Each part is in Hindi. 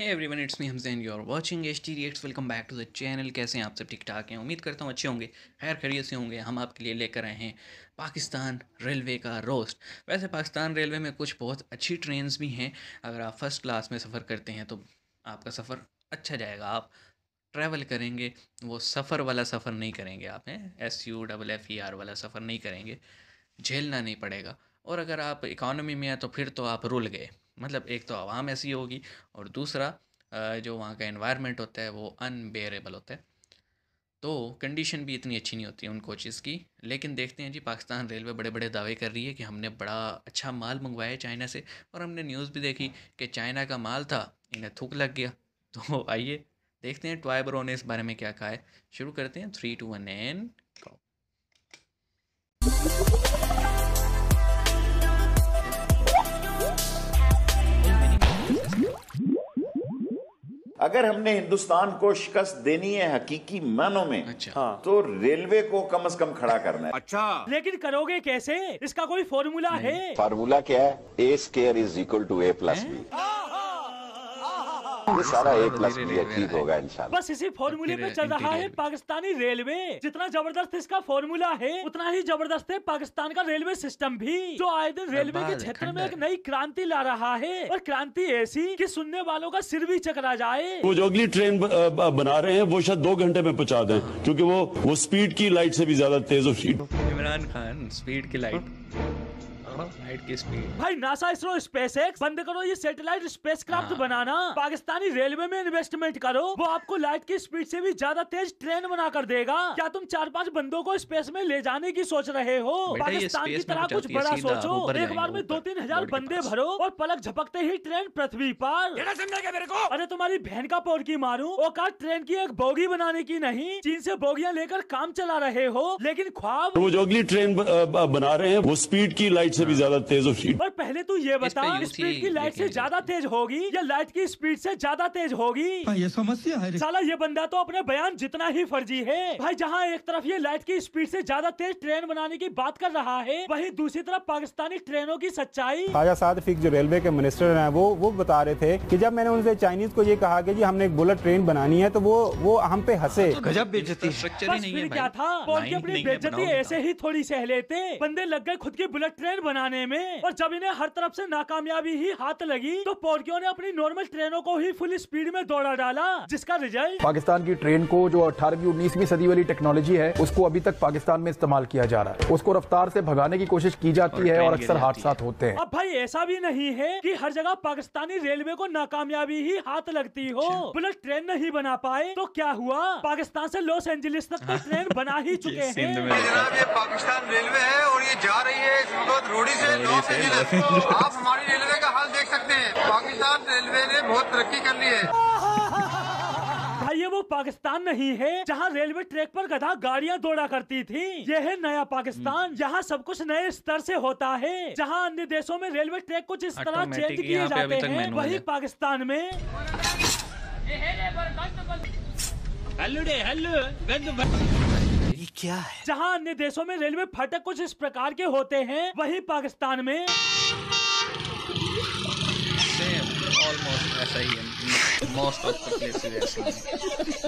एवरी वन इट्स मी हमजैन you are watching H T रिएट्स welcome back to the channel कैसे हैं आप सब ठीक ठाक हैं उम्मीद करता हूँ अच्छे होंगे खैर खैरियत से होंगे हम आपके लिए लेकर आए हैं पाकिस्तान रेलवे का रोस्ट वैसे पाकिस्तान रेलवे में कुछ बहुत अच्छी ट्रेन भी हैं अगर आप फर्स्ट क्लास में सफ़र करते हैं तो आपका सफ़र अच्छा जाएगा आप ट्रैवल करेंगे वो सफ़र वाला सफ़र नहीं करेंगे आप हैं S U double F E R वाला सफ़र नहीं करेंगे झेलना नहीं पड़ेगा और अगर आप इकॉनमी में हैं तो फिर तो आप रुल गए मतलब एक तो आवाम ऐसी होगी और दूसरा जो वहाँ का इन्वायरमेंट होता है वो अनबेरेबल होता है तो कंडीशन भी इतनी अच्छी नहीं होती उन कोचेज़ की लेकिन देखते हैं जी पाकिस्तान रेलवे बड़े बड़े दावे कर रही है कि हमने बड़ा अच्छा माल मंगवाया चाइना से और हमने न्यूज़ भी देखी कि चाइना का माल था इन्हें थूक लग गया तो आइए देखते हैं ट्वाइबरो ने इस बारे में क्या कहा है शुरू करते हैं थ्री टू वन एन अगर हमने हिंदुस्तान को शिकस्त देनी है हकीकी मानों में अच्छा। हाँ। तो रेलवे को कम अज कम खड़ा करना है अच्छा लेकिन करोगे कैसे इसका कोई फॉर्मूला है फॉर्मूला क्या है a square is equal to a plus b ये हाँ, सारा प्लस होगा इंशाल्लाह बस इसी फॉर्मूले पे चल रहा है पाकिस्तानी रेलवे जितना जबरदस्त इसका फॉर्मूला है उतना ही जबरदस्त है पाकिस्तान का रेलवे सिस्टम भी जो आए दिन रेलवे के क्षेत्र में एक नई क्रांति ला रहा है और क्रांति ऐसी की सुनने वालों का सिर भी चकरा जाए वो जो अगली ट्रेन बना रहे हैं वो शायद दो घंटे में पहुँचा दे क्यूँकी वो वो स्पीड की लाइट ऐसी भी ज्यादा तेज हो इमरान खान स्पीड की लाइट भाई नासा इसरो स्पेस एक्स बंद करो ये सैटेलाइट स्पेस क्राफ्ट हाँ। बनाना पाकिस्तानी रेलवे में इन्वेस्टमेंट करो वो आपको लाइट की स्पीड से भी ज्यादा तेज ट्रेन बना कर देगा क्या तुम चार पांच बंदों को स्पेस में ले जाने की सोच रहे हो पाकिस्तान की तरह तो कुछ बड़ा सोचो एक बार में दो तीन हजार बंदे भरो और पलक झपकते ही ट्रेन पृथ्वी पर अरे तुम्हारी बहन का पोर की मारू कार ट्रेन की एक बोगी बनाने की नहीं चीन से बोगियां लेकर काम चला रहे हो लेकिन ख्वाब वो जो अगली ट्रेन बना रहे हैं वो स्पीड की लाइट से भी ज्यादा तेज होगी और पहले तू ये बता स्पीड की लाइट से ज्यादा तेज होगी या लाइट की स्पीड से ज्यादा तेज होगी ये समस्या है साला ये बंदा तो अपने बयान जितना ही फर्जी है भाई जहाँ एक तरफ ये लाइट की स्पीड से ज्यादा तेज ट्रेन बनाने की बात कर रहा है वही दूसरी तरफ पाकिस्तानी ट्रेनों की सच्चाई ताजा साद फिक जो रेलवे के मिनिस्टर है वो वो बता रहे थे की जब मैंने उनसे चाइनीज को ये कहा की जी हमने एक बुलेट ट्रेन बनानी है तो वो वो हम पे हंसे तो गजब बेचती क्या था अपनी बेचती ऐसे ही थोड़ी सह लेते बंदे लग गए खुद की बुलेट ट्रेन बनाने में और जब इन्हें हर तरफ से नाकामयाबी ही हाथ लगी तो पोर्कियो ने अपनी नॉर्मल ट्रेनों को ही फुल स्पीड में दौड़ा डाला जिसका रिजल्ट पाकिस्तान की ट्रेन को जो अठारहवीं उन्नीसवीं सदी वाली टेक्नोलॉजी है उसको अभी तक पाकिस्तान में इस्तेमाल किया जा रहा है उसको रफ्तार ऐसी भगाने की कोशिश की जाती है और अक्सर हादसा होते हैं अब भाई ऐसा भी नहीं है की हर जगह पाकिस्तानी रेलवे को नाकामयाबी ही हाथ लगती हो अच्छा। बुलेट ट्रेन नहीं बना पाए तो क्या हुआ पाकिस्तान ऐसी लॉस एंजलिस तक ट्रेन तो बना ही चुके हैं पाकिस्तान रेलवे है और ये जा रही है इस वक्त मोदी से नौ तो आप हमारी रेलवे का हाल देख सकते हैं पाकिस्तान रेलवे ने बहुत तरक्की कर ली है भाई ये वो पाकिस्तान नहीं है जहाँ रेलवे ट्रैक पर गधा गाड़ियाँ दौड़ा करती थी ये है नया पाकिस्तान हम्म। जहाँ सब कुछ नए स्तर से होता है जहाँ अन्य देशों में रेलवे ट्रैक कुछ इस तरह चेंज किए जाते हैं वही पाकिस्तान में हेलो हेलो क्या है जहाँ अन्य देशों में रेलवे फाटक कुछ इस प्रकार के होते हैं वही पाकिस्तान में सेम ऑलमोस्ट ऐसा ही है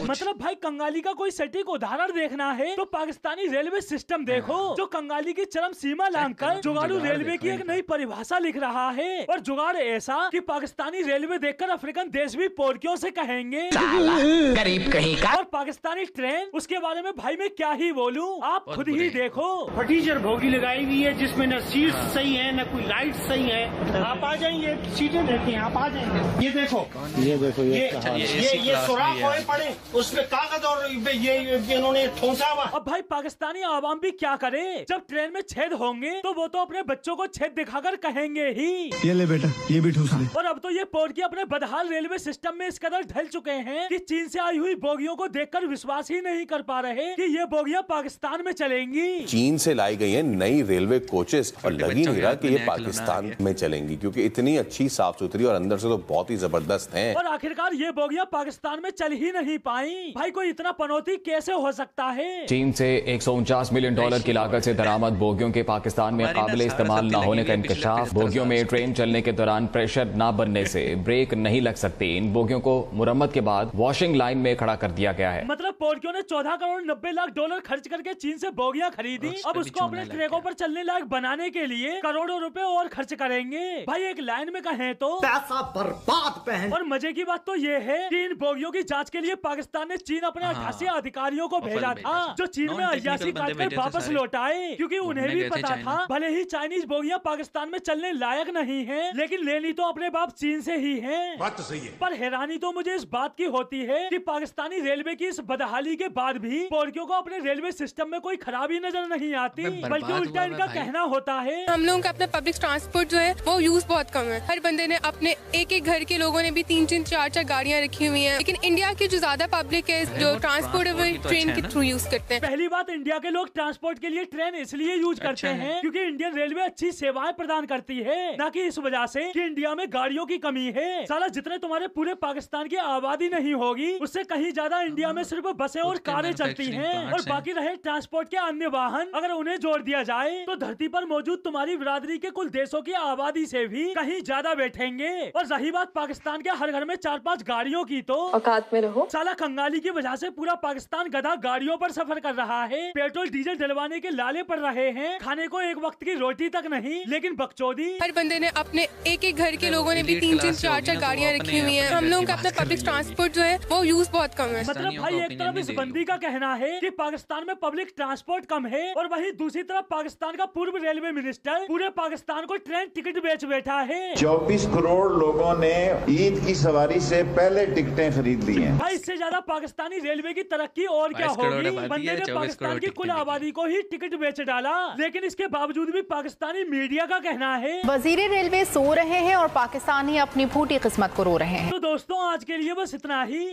मतलब भाई कंगाली का कोई सटीक उदाहरण देखना है तो पाकिस्तानी रेलवे सिस्टम देखो हाँ। जो कंगाली की चरम सीमा लांघ कर जुगाड़ू रेलवे की एक नई परिभाषा लिख रहा है और जुगाड़ ऐसा कि पाकिस्तानी रेलवे देखकर अफ्रीकन देश भी पोर्कियों से कहेंगे गरीब कहीं का और पाकिस्तानी ट्रेन उसके बारे में भाई मैं क्या ही बोलूँ आप खुद ही देखो फटीचर भोगी लगाई हुई है जिसमे न सीट सही है न कोई लाइट सही है आप आ जाइए सीटें देती हैं आप आ जाएंगे ये देखो ये देखो ये ये अच्छा, ये, सुराख पड़े उसमें कागज और ये इन्होंने ठोसा हुआ अब भाई पाकिस्तानी आवाम भी क्या करे जब ट्रेन में छेद होंगे तो वो तो अपने बच्चों को छेद दिखाकर कहेंगे ही ये ले बेटा ये भी ठूस ले और अब तो ये पोर्गी अपने बदहाल रेलवे सिस्टम में इस कदर ढल चुके हैं कि चीन से आई हुई बोगियों को देखकर विश्वास ही नहीं कर पा रहे कि ये बोगिया पाकिस्तान में चलेंगी चीन से लाई गई है नई रेलवे कोचेस और लगी नहीं रहा की ये पाकिस्तान में चलेंगी क्यूँकी इतनी अच्छी साफ सुथरी और अंदर से तो बहुत ही जबरदस्त है बाद आखिरकार ये बोगियां पाकिस्तान में चल ही नहीं पाई भाई कोई इतना पनौती कैसे हो सकता है चीन से एक मिलियन डॉलर की लागत से दरामद बोगियों के पाकिस्तान में काबिल इस्तेमाल न होने का इंकशाफ बोगियों में ट्रेन चलने के दौरान प्रेशर न बनने से ब्रेक नहीं लग सकती इन बोगियों को मुरम्मत के बाद वॉशिंग लाइन में खड़ा कर दिया गया है मतलब पोर्टियों ने चौदह करोड़ नब्बे लाख डॉलर खर्च करके चीन से बोगियाँ खरीदी अब उसको अपने ट्रेकों पर चलने लायक बनाने के लिए करोड़ों रुपए और खर्च करेंगे भाई एक लाइन में कहे तो पैसा बर्बाद पहन और मजे की बात तो ये है कि इन बोगियों की जांच के लिए पाकिस्तान ने चीन अपने हाँ। अठासी हाँ। अधिकारियों को भेजा था जो चीन में अयासी काटकर वापस लौटाए क्योंकि उन्हें भी पता था भले ही चाइनीज बोगियां पाकिस्तान में चलने लायक नहीं है लेकिन लेनी तो अपने बाप चीन ऐसी ही तो है पर हैरानी तो मुझे इस बात की होती है की पाकिस्तानी रेलवे की इस बदहाली के बाद भी बोर्गियों को अपने रेलवे सिस्टम में कोई खराबी नजर नहीं आती बल्कि उल्टा इनका कहना होता है हम लोगों का अपना पब्लिक ट्रांसपोर्ट जो है वो यूज बहुत कम है हर बंदे ने अपने एक एक घर के लोगों ने भी तीन तीन चार चार गाड़ियाँ रखी हुई हैं लेकिन इंडिया की जो ज्यादा पब्लिक है जो ट्रांसपोर्ट तो है वो ट्रेन के थ्रू यूज करते हैं पहली बात इंडिया के लोग ट्रांसपोर्ट के लिए ट्रेन इसलिए यूज अच्छा करते हैं क्योंकि इंडियन रेलवे अच्छी सेवाएं प्रदान करती है न की इस वजह ऐसी इंडिया में गाड़ियों की कमी है साला जितने तुम्हारे पूरे पाकिस्तान की आबादी नहीं होगी उससे कहीं ज्यादा इंडिया में हाँ। सिर्फ बसें और कारें चलती हैं और बाकी रहे ट्रांसपोर्ट के अन्य वाहन अगर उन्हें जोड़ दिया जाए तो धरती पर मौजूद तुम्हारी बिरादरी के कुल देशों की आबादी से भी कहीं ज्यादा बैठेंगे और रही बात पाकिस्तान के हर घर में चार पांच गाड़ियों की तो औकात में रहो साला कंगाली की वजह से पूरा पाकिस्तान गधा गाड़ियों पर सफर कर रहा है पेट्रोल डीजल डलवाने के लाले पड़ रहे हैं खाने को एक वक्त की रोटी तक नहीं लेकिन बकचोदी हर बंदे ने अपने एक एक घर के लोगों ने भी तीन तीन चार चार गाड़ियाँ रखी हुई है हम लोगों का अपना पब्लिक ट्रांसपोर्ट जो है वो यूज बहुत कम है मतलब भाई एक तरफ इस बंदी का कहना है की पाकिस्तान में पब्लिक ट्रांसपोर्ट कम है और वही दूसरी तरफ पाकिस्तान का पूर्व रेलवे मिनिस्टर पूरे पाकिस्तान को ट्रेन टिकट बेच बैठा है चौबीस करोड़ लोगों ने ईद की सवारी सवारी से पहले टिकटें खरीद ली हैं भाई इससे ज्यादा पाकिस्तानी रेलवे की तरक्की और क्या होगी बंदे ने पाकिस्तान की कुल आबादी को ही टिकट बेच डाला लेकिन इसके बावजूद भी पाकिस्तानी मीडिया का कहना है वजीर रेलवे सो रहे हैं और पाकिस्तानी अपनी फूटी किस्मत को रो रहे हैं तो दोस्तों आज के लिए बस इतना ही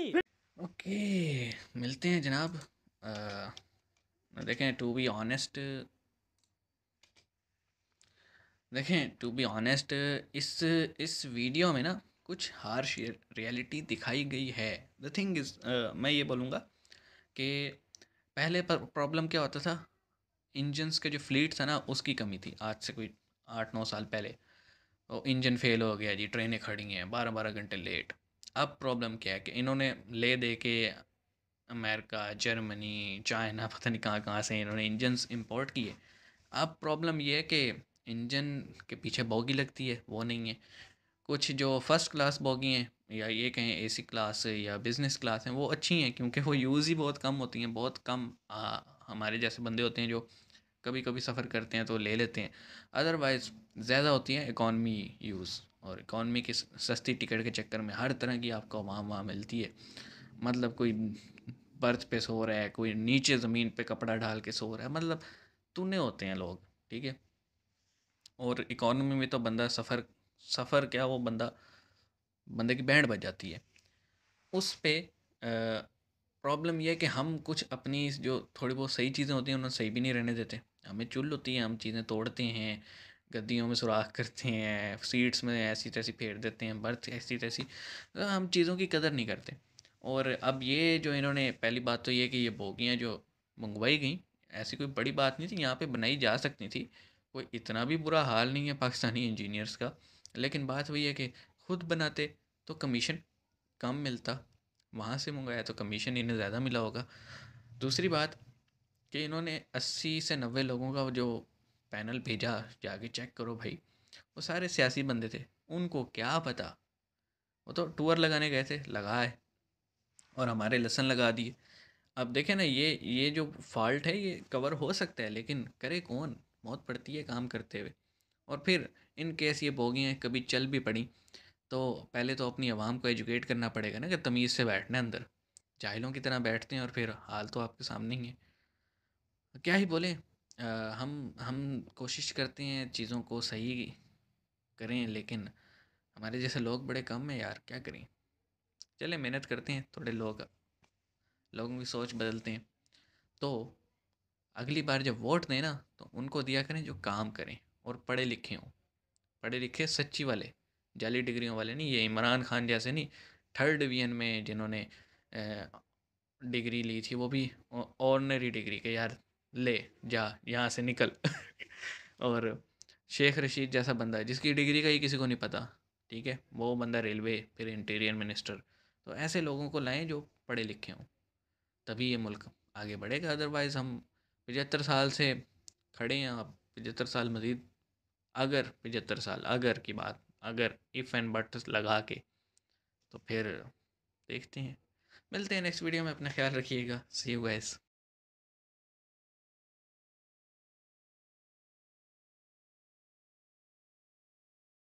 ओके मिलते हैं जनाब देखें टू बी ऑनेस्ट देखें टू बी ऑनेस्ट इस इस वीडियो में ना कुछ हार्श रियलिटी दिखाई गई है द थिंग इज़ मैं ये बोलूँगा कि पहले प्रॉब्लम क्या होता था इंजन्स के जो फ्लीट था ना उसकी कमी थी आज से कोई आठ नौ साल पहले तो इंजन फेल हो गया जी ट्रेनें खड़ी हैं बारह बारह घंटे लेट अब प्रॉब्लम क्या है कि इन्होंने ले दे के अमेरिका जर्मनी चाइना पता नहीं कहाँ कहाँ से इन्होंने इंजन इम्पोर्ट किए अब प्रॉब्लम ये है कि इंजन के पीछे बोगी लगती है वो नहीं है कुछ जो फ़र्स्ट क्लास बोगी हैं या ये कहें सी क्लास या बिज़नेस क्लास हैं वो अच्छी हैं क्योंकि वो यूज़ ही बहुत कम होती हैं बहुत कम आ, हमारे जैसे बंदे होते हैं जो कभी कभी सफ़र करते हैं तो ले लेते हैं अदरवाइज़ ज़्यादा होती हैं इकॉनमी यूज़ और इकॉनमी की सस्ती टिकट के चक्कर में हर तरह की आपको वहाँ वहाँ मिलती है मतलब कोई बर्थ पे सो रहा है कोई नीचे ज़मीन पे कपड़ा डाल के सो रहा है मतलब तूने होते हैं लोग ठीक है और इकॉनमी में तो बंदा सफ़र सफ़र क्या वो बंदा बंदे की बैंड बज जाती है उस पर प्रॉब्लम यह है कि हम कुछ अपनी जो थोड़ी बहुत सही चीज़ें होती हैं उन्हें सही भी नहीं रहने देते हमें चुल होती है हम चीज़ें तोड़ते हैं गद्दियों में सुराख करते हैं सीट्स में ऐसी तैसी फेर देते हैं बर्थ ऐसी तैसी तो हम चीज़ों की कदर नहीं करते और अब ये जो इन्होंने पहली बात तो ये कि ये बोगियाँ जो मंगवाई गई ऐसी कोई बड़ी बात नहीं थी यहाँ पे बनाई जा सकती थी कोई इतना भी बुरा हाल नहीं है पाकिस्तानी इंजीनियर्स का लेकिन बात वही है कि खुद बनाते तो कमीशन कम मिलता वहाँ से मंगाया तो कमीशन इन्हें ज़्यादा मिला होगा दूसरी बात कि इन्होंने अस्सी से नब्बे लोगों का जो पैनल भेजा जाके चेक करो भाई वो सारे सियासी बंदे थे उनको क्या पता वो तो टूर लगाने गए थे लगाए और हमारे लसन लगा दिए अब देखें ना ये ये जो फॉल्ट है ये कवर हो सकता है लेकिन करे कौन मौत पड़ती है काम करते हुए और फिर इन केस ये बोगियाँ कभी चल भी पड़ी तो पहले तो अपनी आवाम को एजुकेट करना पड़ेगा ना कि तमीज़ से बैठना है अंदर जाहिलों की तरह बैठते हैं और फिर हाल तो आपके सामने ही है क्या ही बोलें हम हम कोशिश करते हैं चीज़ों को सही करें लेकिन हमारे जैसे लोग बड़े कम हैं यार क्या करें चले मेहनत करते हैं थोड़े लोग लोगों की सोच बदलते हैं तो अगली बार जब वोट दें ना तो उनको दिया करें जो काम करें और पढ़े लिखे हों पढ़े लिखे सच्ची वाले जाली डिग्रियों वाले नहीं ये इमरान खान जैसे नहीं थर्ड डिवीजन में जिन्होंने डिग्री ली थी वो भी ऑर्डनरी डिग्री के यार ले जा यहाँ से निकल और शेख रशीद जैसा बंदा है जिसकी डिग्री का ही किसी को नहीं पता ठीक है वो बंदा रेलवे फिर इंटीरियर मिनिस्टर तो ऐसे लोगों को लाएं जो पढ़े लिखे हों तभी ये मुल्क आगे बढ़ेगा अदरवाइज़ हम पचहत्तर साल से खड़े हैं आप पचहत्तर साल मज़ीद अगर पचहत्तर साल अगर की बात अगर इफ़ एंड बट लगा के तो फिर देखते हैं मिलते हैं नेक्स्ट वीडियो में अपना ख्याल रखिएगा सी यू गैस